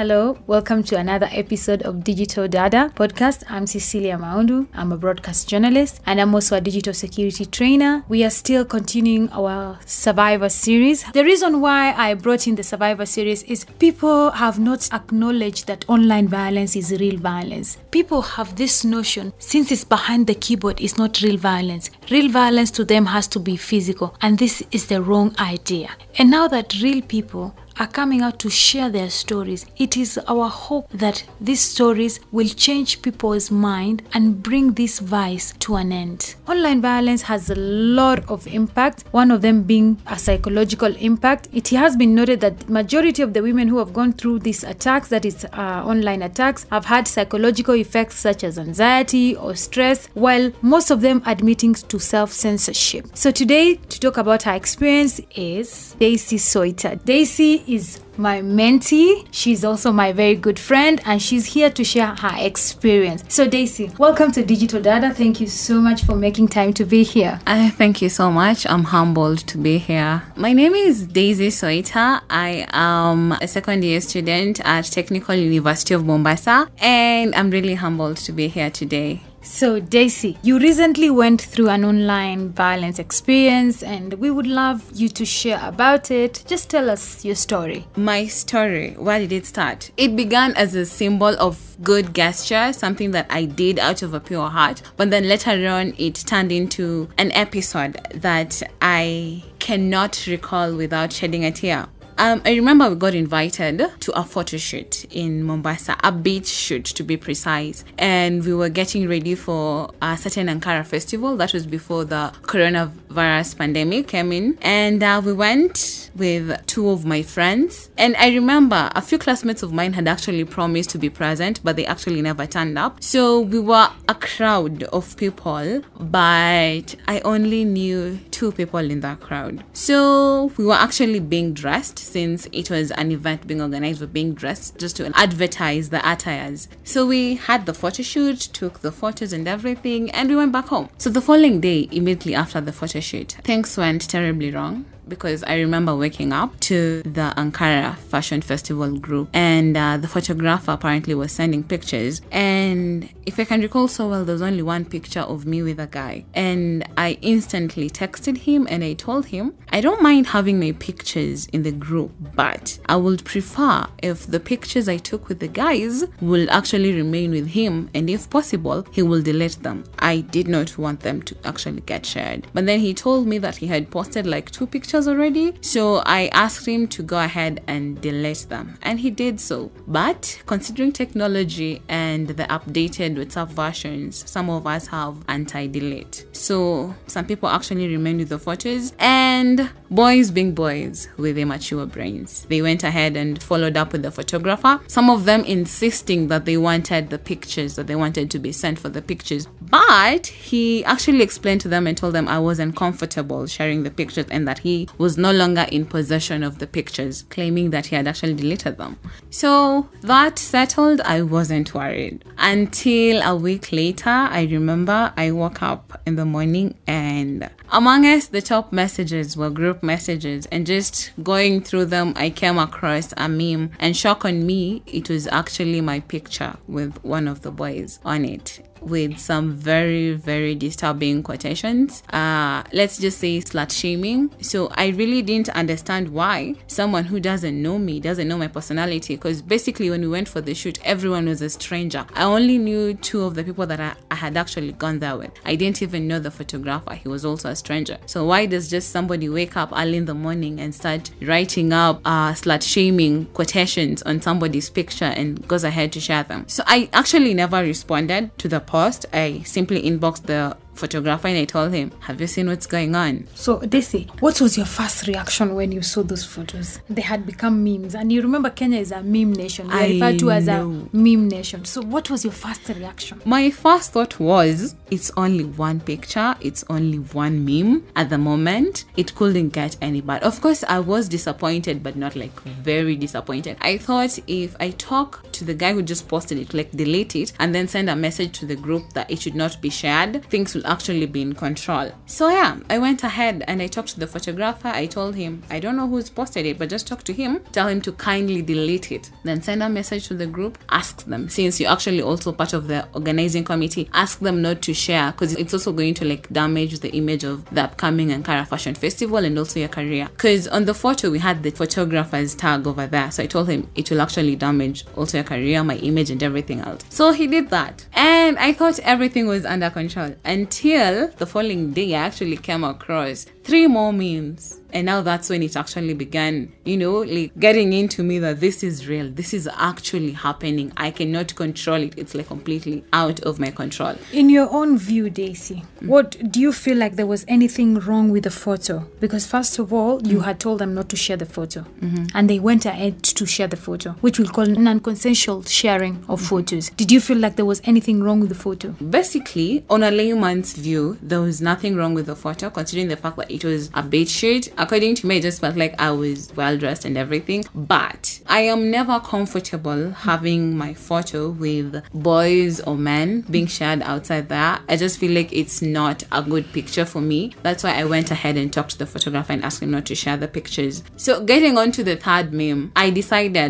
Hello, welcome to another episode of Digital Dada podcast. I'm Cecilia Maundu. I'm a broadcast journalist and I'm also a digital security trainer. We are still continuing our Survivor series. The reason why I brought in the Survivor series is people have not acknowledged that online violence is real violence. People have this notion since it's behind the keyboard, it's not real violence. Real violence to them has to be physical, and this is the wrong idea. And now that real people are coming out to share their stories. It is our hope that these stories will change people's mind and bring this vice to an end. Online violence has a lot of impact, one of them being a psychological impact. It has been noted that majority of the women who have gone through these attacks, that is uh, online attacks, have had psychological effects such as anxiety or stress, while most of them admitting to self-censorship. So today, to talk about her experience is Daisy Soita. Daisy is my mentee. She's also my very good friend and she's here to share her experience. So Daisy, welcome to Digital Dada. Thank you so much for making time to be here. I thank you so much. I'm humbled to be here. My name is Daisy Soita. I am a second year student at Technical University of Mombasa and I'm really humbled to be here today. So, Daisy, you recently went through an online violence experience, and we would love you to share about it. Just tell us your story. My story, where did it start? It began as a symbol of good gesture, something that I did out of a pure heart, but then later on, it turned into an episode that I cannot recall without shedding a tear. Um, I remember we got invited to a photo shoot in Mombasa, a beach shoot to be precise. And we were getting ready for a certain Ankara festival that was before the coronavirus pandemic came in. And uh, we went with two of my friends. And I remember a few classmates of mine had actually promised to be present, but they actually never turned up. So we were a crowd of people, but I only knew two people in that crowd. So we were actually being dressed since it was an event being organized, for being dressed just to advertise the attires. So we had the photo shoot, took the photos and everything, and we went back home. So the following day, immediately after the photo shoot, things went terribly wrong because I remember waking up to the Ankara Fashion Festival group, and uh, the photographer apparently was sending pictures. And if I can recall so well, there was only one picture of me with a guy, and I instantly texted him and I told him I don't mind having my pictures in the group, but I would prefer if the pictures I took with the guys will actually remain with him, and if possible, he will delete them. I did not want them to actually get shared. But then he told me that he had posted like two pictures already. So I asked him to go ahead and delete them, and he did so. But considering technology and the updated WhatsApp versions, some of us have anti delete. So some people actually remain with the photos, and boys being boys with their mature brains, they went ahead and followed up with the photographer. Some of them insisting that they wanted the pictures, that they wanted to be sent for the pictures. But he actually explained to them and told them I wasn't comfortable sharing the pictures and that he was no longer in possession of the pictures, claiming that he had actually deleted them. So that settled, I wasn't worried. Until a week later, I remember I woke up in the morning and among us, the top messages were group messages, and just going through them, I came across a meme. And shock on me, it was actually my picture with one of the boys on it with some very very disturbing quotations uh let's just say slut shaming so i really didn't understand why someone who doesn't know me doesn't know my personality because basically when we went for the shoot everyone was a stranger i only knew two of the people that I, I, had actually gone there with i didn't even know the photographer he was also a stranger so why does just somebody wake up early in the morning and start writing up uh slut shaming quotations on somebody's picture and goes ahead to share them so i actually never responded to the post, I simply inbox the photographer and I told him, Have you seen what's going on? So, Desi, what was your first reaction when you saw those photos? They had become memes. And you remember Kenya is a meme nation. We I referred to as a meme nation. So, what was your first reaction? My first thought was, It's only one picture, it's only one meme. At the moment, it couldn't get any bad. Of course, I was disappointed, but not like very disappointed. I thought if I talk to the guy who just posted it, like delete it, and then send a message to the group that it should not be shared, things will actually be in control. So yeah, I went ahead and I talked to the photographer. I told him, I don't know who's posted it, but just talk to him. Tell him to kindly delete it. Then send a message to the group. Ask them, since you're actually also part of the organizing committee, ask them not to share because it's also going to like damage the image of the upcoming Ankara Fashion Festival and also your career. Because on the photo, we had the photographer's tag over there. So I told him it will actually damage also your career, my image, and everything else. So he did that. And I thought everything was under control until until the following day I actually came across three more memes. And now that's when it actually began, you know, like getting into me that this is real. This is actually happening. I cannot control it. It's like completely out of my control. In your own view, Daisy, mm. what do you feel like there was anything wrong with the photo? Because first of all, you had told them not to share the photo. Mm-hmm. And they went ahead to share the photo, which we call non-consensual sharing of mm. photos. Did you feel like there was anything wrong with the photo? Basically, on a layman's view, there was nothing wrong with the photo considering the fact that it it was a bit sheet. According to me, it just felt like I was well dressed and everything. But I am never comfortable having my photo with boys or men being shared outside there. I just feel like it's not a good picture for me. That's why I went ahead and talked to the photographer and asked him not to share the pictures. So getting on to the third meme, I decided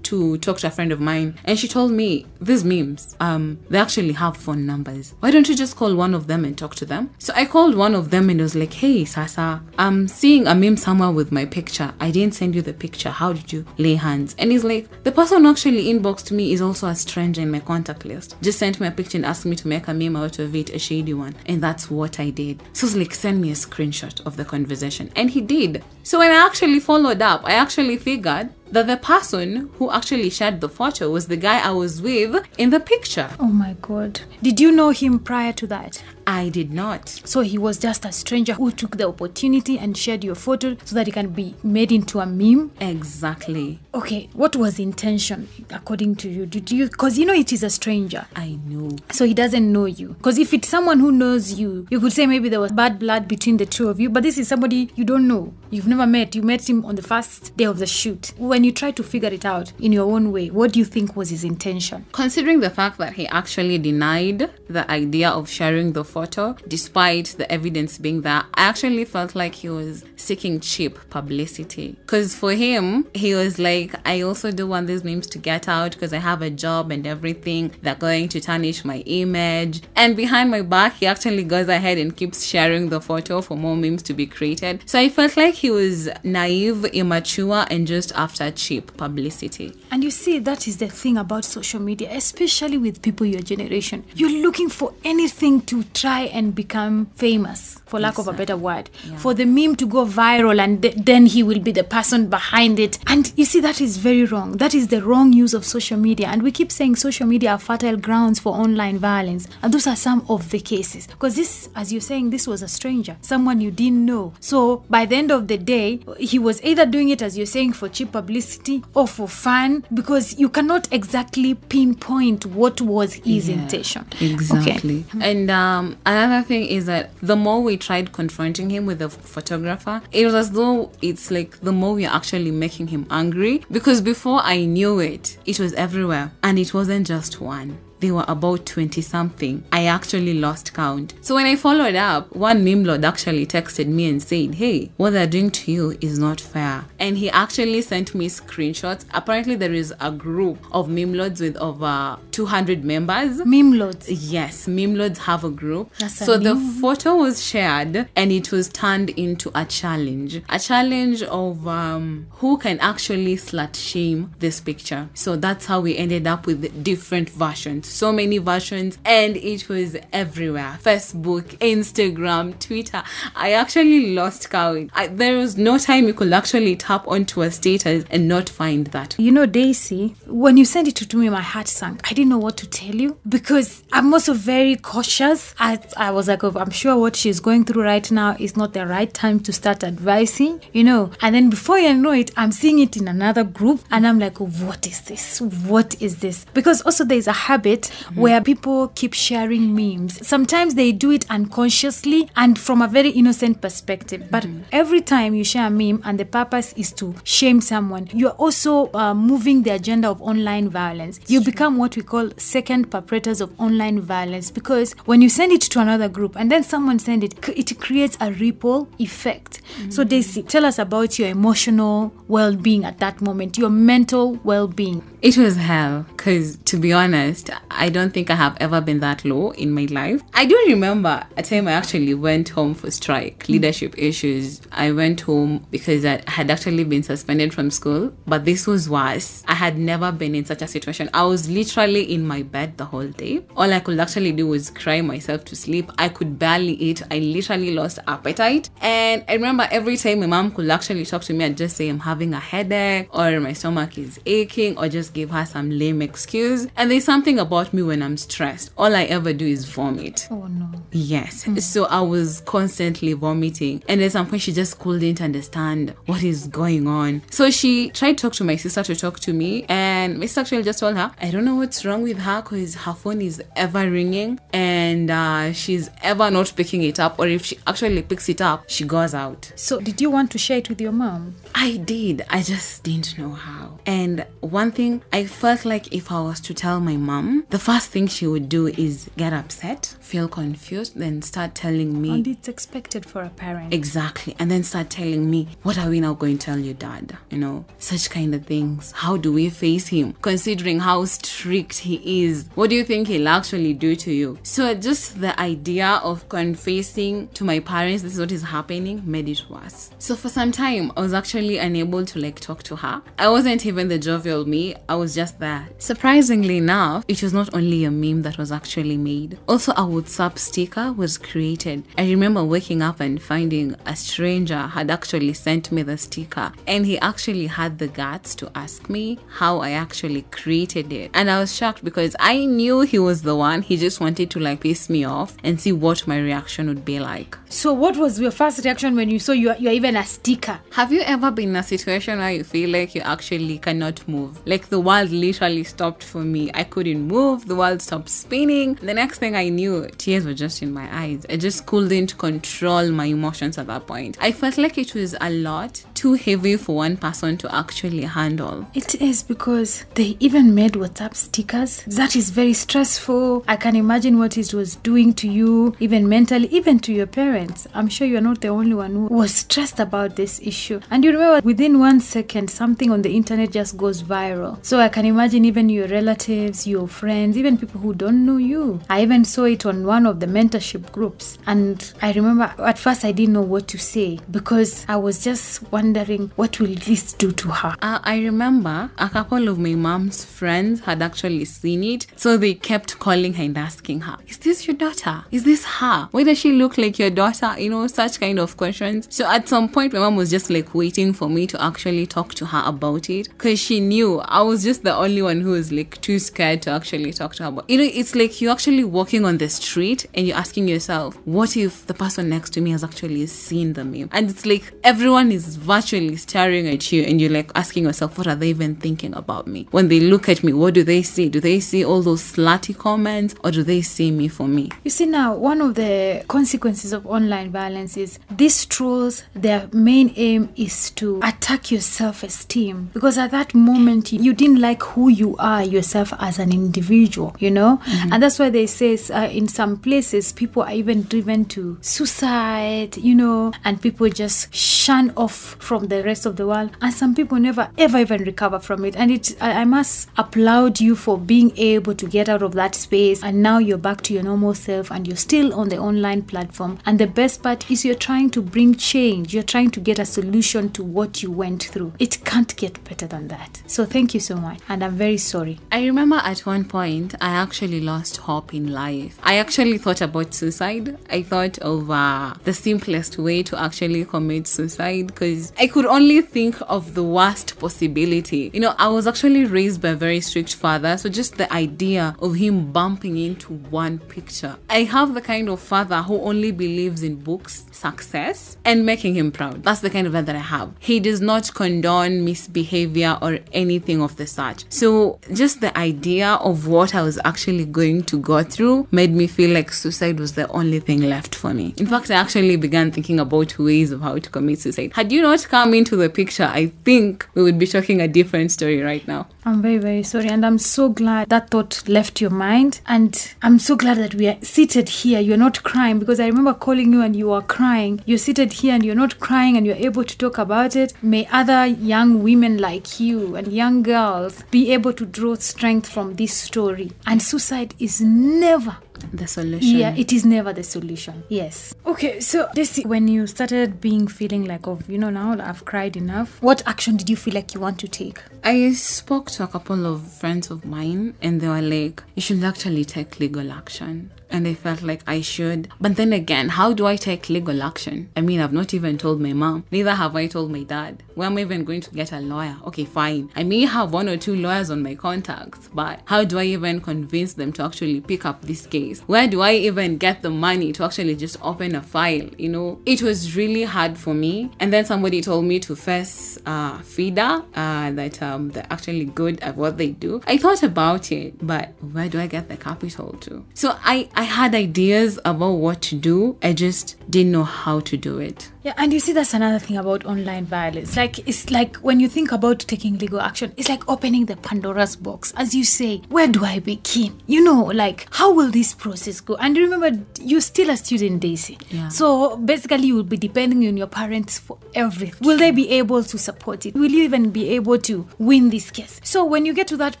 to talk to a friend of mine and she told me these memes, um, they actually have phone numbers. Why don't you just call one of them and talk to them? So I called one of them and I was like, hey, Sasa, I'm seeing a meme somewhere with my picture. I didn't send you the picture. How did you lay hands? And he's like, the person actually inboxed me is also a stranger in my contact list. Just sent me a picture and asked me to make a meme out of it, a shady one. And that's what I did. So it's like, send me a screenshot of the conversation. And he did. So when I actually followed up, I actually figured that the person who actually shared the photo was the guy I was with in the picture. Oh my god. Did you know him prior to that? I did not. So he was just a stranger who took the opportunity and shared your photo so that it can be made into a meme? Exactly. Okay, what was the intention according to you? Did you cuz you know it is a stranger. I know. So he doesn't know you. Cuz if it's someone who knows you, you could say maybe there was bad blood between the two of you, but this is somebody you don't know. You've never met. You met him on the first day of the shoot. When you try to figure it out in your own way, what do you think was his intention? Considering the fact that he actually denied the idea of sharing the photo, despite the evidence being there. I actually felt like he was seeking cheap publicity. Because for him, he was like, I also do want these memes to get out because I have a job and everything. They're going to tarnish my image. And behind my back, he actually goes ahead and keeps sharing the photo for more memes to be created. So I felt like he was naive, immature, and just after cheap publicity. And you see, that is the thing about social media, especially with people your generation. You're looking for anything to try and become famous, for lack of a better word, yeah. for the meme to go viral and th then he will be the person behind it. And you see, that is very wrong. That is the wrong use of social media. And we keep saying social media are fertile grounds for online violence. And those are some of the cases. Because this, as you're saying, this was a stranger, someone you didn't know. So by the end of the day, he was either doing it, as you're saying, for cheap publicity or for fun, because you cannot exactly pinpoint what was his yeah, intention. Exactly. Okay. Mm-hmm. And um, another thing is that the more we tried confronting him with the photographer, it was as though it's like the more we are actually making him angry because before I knew it, it was everywhere and it wasn't just one they were about 20 something. I actually lost count. So when I followed up, one meme lord actually texted me and said, Hey, what they're doing to you is not fair. And he actually sent me screenshots. Apparently, there is a group of meme lords with over 200 members. Meme lords. Yes, meme lords have a group. That's so a the photo was shared and it was turned into a challenge. A challenge of um, who can actually slut shame this picture. So that's how we ended up with different versions. So many versions and it was everywhere. Facebook, Instagram, Twitter. I actually lost count. I, there was no time you could actually tap onto a status and not find that. You know, Daisy, when you sent it to me, my heart sank. I didn't know what to tell you because I'm also very cautious. I, I was like, oh, I'm sure what she's going through right now is not the right time to start advising, you know. And then before you know it, I'm seeing it in another group and I'm like, oh, what is this? What is this? Because also there's a habit mm. where people keep sharing memes. Sometimes they do it unconsciously and from a very innocent perspective. But mm. every time you share a meme and the purpose is to shame someone, you're also uh, moving the agenda of online violence. You become what we call second perpetrators of online violence because when you send it to another group and then someone send it, it creates a ripple effect. Mm-hmm. So mm. Daisy, tell us about your emotional well-being at that moment, your mental well-being. It was hell because, to be honest, I don't think I have ever been that low in my life. I do remember a time I actually went home for strike, mm. leadership issues. I went home because I had actually been suspended from school, but this was worse. I had never been in such a situation. I was literally in my bed the whole day. All I could actually do was cry myself to sleep. I could barely eat. I literally lost appetite. And I remember every time my mom could actually talk to me, I'd just say, I'm having a headache, or my stomach is aching, or just Give gave her some lame excuse. And there's something about me when I'm stressed. All I ever do is vomit. Oh no. Yes. Mm. So I was constantly vomiting. And at some point she just couldn't understand what is going on. So she tried to talk to my sister to talk to me. And my sister actually just told her, I don't know what's wrong with her because her phone is ever ringing and uh, she's ever not picking it up. Or if she actually picks it up, she goes out. So did you want to share it with your mom? I did. I just didn't know how. And one thing I felt like if I was to tell my mom, the first thing she would do is get upset, feel confused, then start telling me. And it's expected for a parent. Exactly. And then start telling me, what are we now going to tell your dad? You know, such kind of things. How do we face him? Considering how strict he is, what do you think he'll actually do to you? So just the idea of confessing to my parents this is what is happening made it worse. So for some time, I was actually unable to like talk to her. I wasn't even the jovial me. I was just there. Surprisingly enough, it was not only a meme that was actually made. Also, a WhatsApp sticker was created. I remember waking up and finding a stranger had actually sent me the sticker and he actually had the guts to ask me how I actually created it. And I was shocked because I knew he was the one. He just wanted to like piss me off and see what my reaction would be like. So, what was your first reaction when you saw you're, you're even a sticker? Have you ever been in a situation where you feel like you actually cannot move? Like the world literally stopped for me. I couldn't move, the world stopped spinning. The next thing I knew, tears were just in my eyes. I just couldn't control my emotions at that point. I felt like it was a lot, too heavy for one person to actually handle. It is because they even made WhatsApp stickers. That is very stressful. I can imagine what it was doing to you, even mentally, even to your parents. I'm sure you're not the only one who was stressed about this issue. And you remember, within one second, something on the internet just goes viral. So I can imagine even your relatives, your friends, even people who don't know you. I even saw it on one of the mentorship groups. And I remember at first I didn't know what to say because I was just wondering wondering what will this do to her. Uh, I remember a couple of my mom's friends had actually seen it, so they kept calling her and asking her, "Is this your daughter? Is this her? Why does she look like your daughter?" You know, such kind of questions. So at some point, my mom was just like waiting for me to actually talk to her about it because she knew I was just the only one who was like too scared to actually talk to her about. You know, it's like you're actually walking on the street and you're asking yourself, "What if the person next to me has actually seen the meme?" And it's like everyone is virtually actually staring at you and you're like asking yourself, what are they even thinking about me? When they look at me, what do they see? Do they see all those slutty comments or do they see me for me? You see, now, one of the consequences of online violence is these trolls, their main aim is to attack your self esteem because at that moment you didn't like who you are yourself as an individual, you know? Mm-hmm. And that's why they say uh, in some places people are even driven to suicide, you know, and people just shun off from the rest of the world and some people never ever even recover from it and it I, I must applaud you for being able to get out of that space and now you're back to your normal self and you're still on the online platform and the best part is you're trying to bring change you're trying to get a solution to what you went through it can't get better than that so thank you so much and i'm very sorry i remember at one point i actually lost hope in life i actually thought about suicide i thought of uh, the simplest way to actually commit suicide because I could only think of the worst possibility. You know, I was actually raised by a very strict father, so just the idea of him bumping into one picture. I have the kind of father who only believes in books, success, and making him proud. That's the kind of dad that I have. He does not condone misbehavior or anything of the such. So just the idea of what I was actually going to go through made me feel like suicide was the only thing left for me. In fact, I actually began thinking about ways of how to commit suicide. Had you not not come into the picture, I think we would be talking a different story right now. I'm very, very sorry. And I'm so glad that thought left your mind. And I'm so glad that we are seated here. You're not crying because I remember calling you and you were crying. You're seated here and you're not crying and you're able to talk about it. May other young women like you and young girls be able to draw strength from this story. And suicide is never the solution. Yeah, it is never the solution. Yes. Okay, so this when you started being feeling like of you know now I've cried enough. What action did you feel like you want to take? I spoke to a couple of friends of mine and they were like, you should actually take legal action and I felt like I should. But then again, how do I take legal action? I mean, I've not even told my mom, neither have I told my dad. Where am I even going to get a lawyer? Okay, fine. I may have one or two lawyers on my contacts, but how do I even convince them to actually pick up this case? where do i even get the money to actually just open a file you know it was really hard for me and then somebody told me to first uh, her uh, that um, they're actually good at what they do i thought about it but where do i get the capital to so i i had ideas about what to do i just didn't know how to do it yeah, and you see, that's another thing about online violence. Like, it's like when you think about taking legal action, it's like opening the Pandora's box. As you say, where do I begin? You know, like, how will this process go and remember you're still a student daisy yeah. so basically you'll be depending on your parents for everything will they be able to support it will you even be able to win this case so when you get to that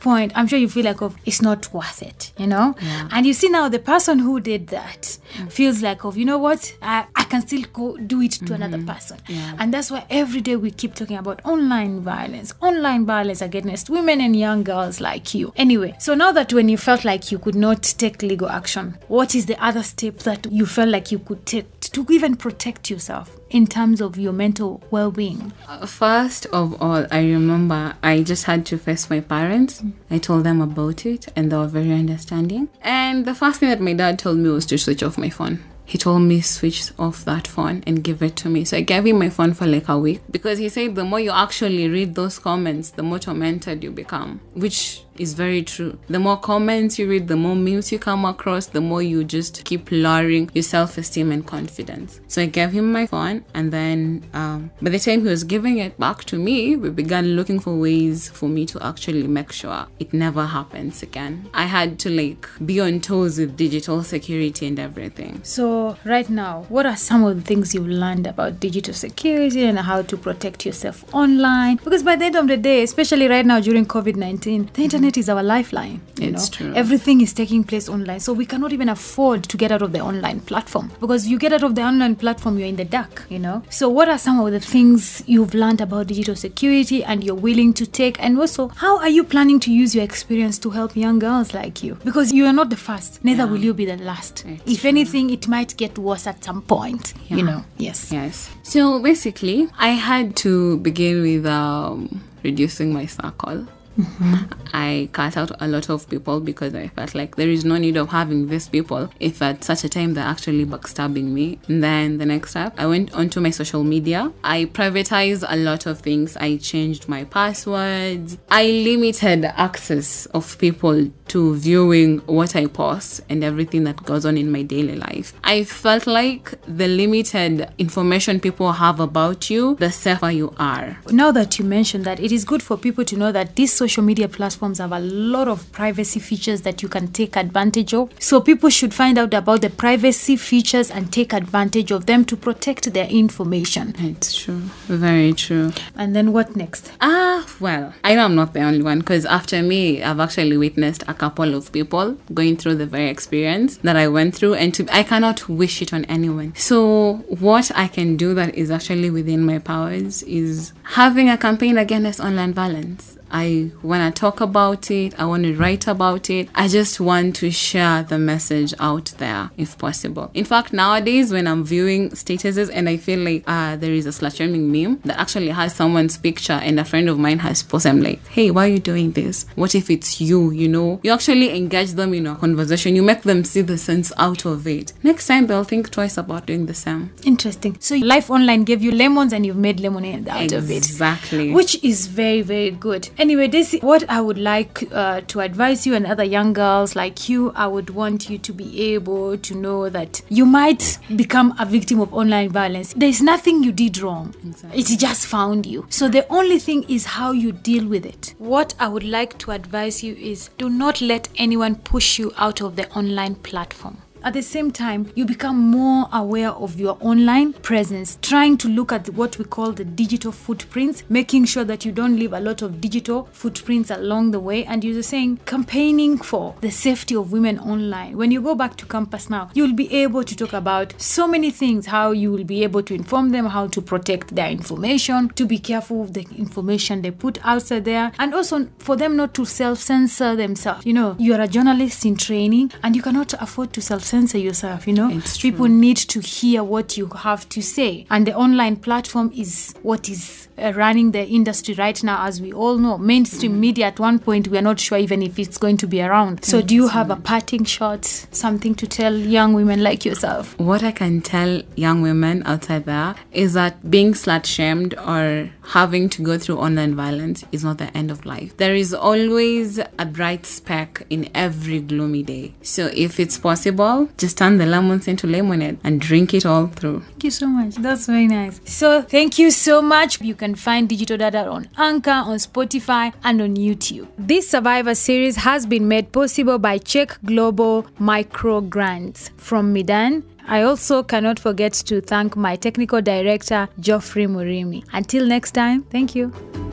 point i'm sure you feel like of oh, it's not worth it you know yeah. and you see now the person who did that mm. feels like of oh, you know what I, I, can still go do it to mm -hmm. another mm-hmm. person yeah. and that's why every day we keep talking about online violence online violence against women and young girls like you anyway so now that when you felt like you could not take legal action what is the other step that you felt like you could take to even protect yourself in terms of your mental well being? Uh, first of all, I remember I just had to face my parents. I told them about it, and they were very understanding. And the first thing that my dad told me was to switch off my phone he told me switch off that phone and give it to me. So I gave him my phone for like a week because he said the more you actually read those comments, the more tormented you become, which it's very true. The more comments you read, the more memes you come across, the more you just keep lowering your self esteem and confidence. So I gave him my phone, and then um, by the time he was giving it back to me, we began looking for ways for me to actually make sure it never happens again. I had to like be on toes with digital security and everything. So, right now, what are some of the things you've learned about digital security and how to protect yourself online? Because by the end of the day, especially right now during COVID 19, the internet internet is our lifeline you it's know true. everything is taking place online so we cannot even afford to get out of the online platform because you get out of the online platform you're in the dark you know so what are some of the things you've learned about digital security and you're willing to take and also how are you planning to use your experience to help young girls like you because you are not the first neither yeah. will you be the last it's if true. anything it might get worse at some point yeah. you know yes yes so basically i had to begin with um, reducing my circle Mm-hmm. I cut out a lot of people because I felt like there is no need of having these people if at such a time they're actually backstabbing me. And then the next step, I went onto my social media. I privatized a lot of things. I changed my passwords. I limited access of people to viewing what I post and everything that goes on in my daily life. I felt like the limited information people have about you, the safer you are. Now that you mentioned that, it is good for people to know that these social media platforms have a lot of privacy features that you can take advantage of. So people should find out about the privacy features and take advantage of them to protect their information. It's true. Very true. And then what next? Ah, well. I know I'm not the only one because after me, I've actually witnessed a couple of people going through the very experience that I went through, and to, I cannot wish it on anyone. So, what I can do that is actually within my powers is having a campaign against online violence. I want to talk about it. I want to write about it. I just want to share the message out there if possible. In fact, nowadays when I'm viewing statuses and I feel like uh, there is a slut shaming meme that actually has someone's picture and a friend of mine has posted, I'm like, hey, why are you doing this? What if it's you? You know, you actually engage them in a conversation. You make them see the sense out of it. Next time they'll think twice about doing the same. Interesting. So life online gave you lemons and you've made lemonade out exactly. of it. Exactly. Which is very, very good. Anyway, this what I would like uh, to advise you and other young girls like you. I would want you to be able to know that you might become a victim of online violence. There is nothing you did wrong. Exactly. It just found you. So the only thing is how you deal with it. What I would like to advise you is do not let anyone push you out of the online platform. At the same time, you become more aware of your online presence, trying to look at what we call the digital footprints, making sure that you don't leave a lot of digital footprints along the way. And you're saying campaigning for the safety of women online. When you go back to campus now, you'll be able to talk about so many things how you will be able to inform them, how to protect their information, to be careful of the information they put outside there, and also for them not to self censor themselves. You know, you are a journalist in training and you cannot afford to self censor yourself, you know? It's People need to hear what you have to say. And the online platform is what is uh, running the industry right now, as we all know. Mainstream mm. media, at one point, we are not sure even if it's going to be around. So, mm. do you have a mm. parting shot, something to tell young women like yourself? What I can tell young women out there is that being slut shamed or having to go through online violence is not the end of life. There is always a bright speck in every gloomy day. So, if it's possible, just turn the lemons into lemonade and drink it all through. Thank you so much. That's very nice. So, thank you so much. You can find Digital Dada on Anchor, on Spotify, and on YouTube. This Survivor series has been made possible by Czech Global Micro Grants from Midan. I also cannot forget to thank my technical director, Geoffrey Murimi. Until next time, thank you.